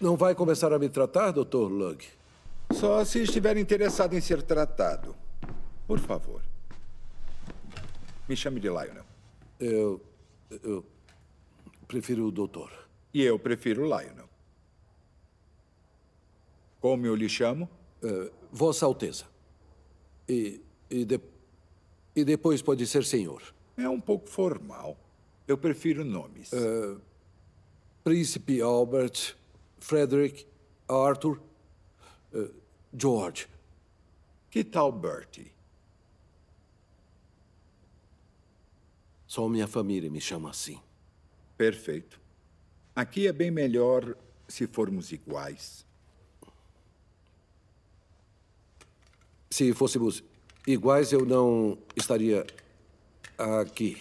Não vai começar a me tratar, Dr. Lug? Só se estiver interessado em ser tratado. Por favor. Me chame de Lionel. Eu. Eu. Prefiro o doutor. E eu prefiro Lionel. Como eu lhe chamo? Uh, Vossa Alteza. E. E, de, e depois pode ser senhor. É um pouco formal. Eu prefiro nomes. Uh, Príncipe Albert. Frederick, Arthur, uh, George. Que tal Bertie? Só minha família me chama assim. Perfeito. Aqui é bem melhor se formos iguais. Se fôssemos iguais, eu não estaria aqui.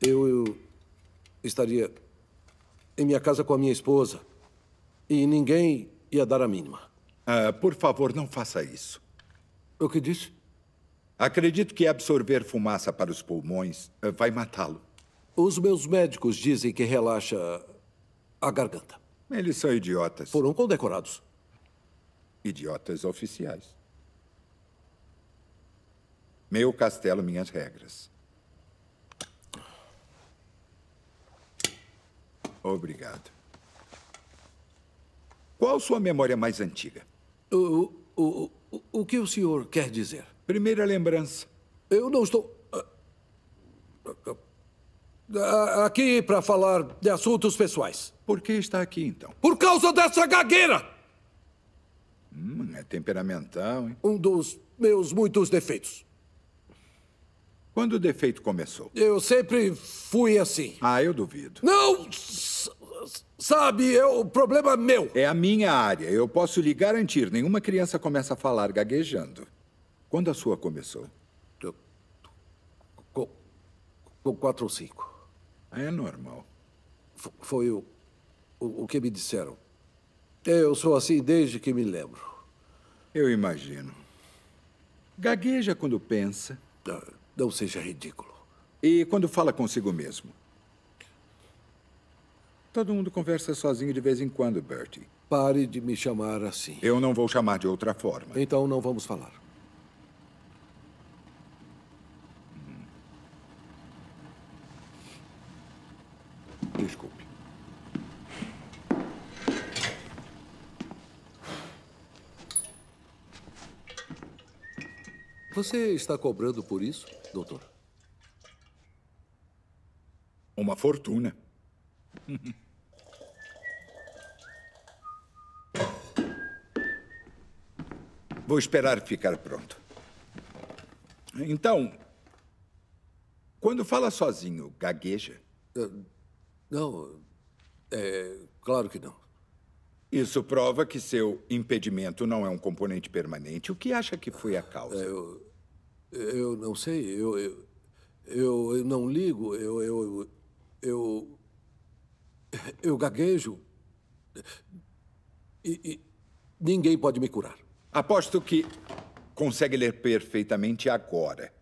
Eu, eu estaria em minha casa com a minha esposa. E ninguém ia dar a mínima. Ah, por favor, não faça isso. O que disse? Acredito que absorver fumaça para os pulmões ah, vai matá-lo. Os meus médicos dizem que relaxa a garganta. Eles são idiotas. Foram condecorados. Idiotas oficiais. Meu castelo, minhas regras. Obrigado. Qual sua memória mais antiga? O, o, o, o que o senhor quer dizer? Primeira lembrança. Eu não estou. Ah, ah, ah, aqui para falar de assuntos pessoais. Por que está aqui então? Por causa dessa gagueira! Hum, é temperamental, hein? Um dos meus muitos defeitos. Quando o defeito começou? Eu sempre fui assim. Ah, eu duvido. Não! Sabe, é o problema é meu. É a minha área. Eu posso lhe garantir, nenhuma criança começa a falar gaguejando. Quando a sua começou? Com, quatro ou cinco. É normal. F foi o, o, o que me disseram. Eu sou assim desde que me lembro. Eu imagino. Gagueja quando pensa. Não, não seja ridículo. E quando fala consigo mesmo? Todo mundo conversa sozinho de vez em quando, Bertie. Pare de me chamar assim. Eu não vou chamar de outra forma. Então não vamos falar. Desculpe. Você está cobrando por isso, doutor? Uma fortuna. Vou esperar ficar pronto. Então, quando fala sozinho, gagueja? Eh, não, é claro que não. Isso prova que seu impedimento não é um componente permanente. O que acha que foi a causa? Eu, eu não sei. Eu, eu, eu não ligo. Eu, eu, eu, eu gaguejo. E, e ninguém pode me curar. Aposto que consegue ler perfeitamente agora.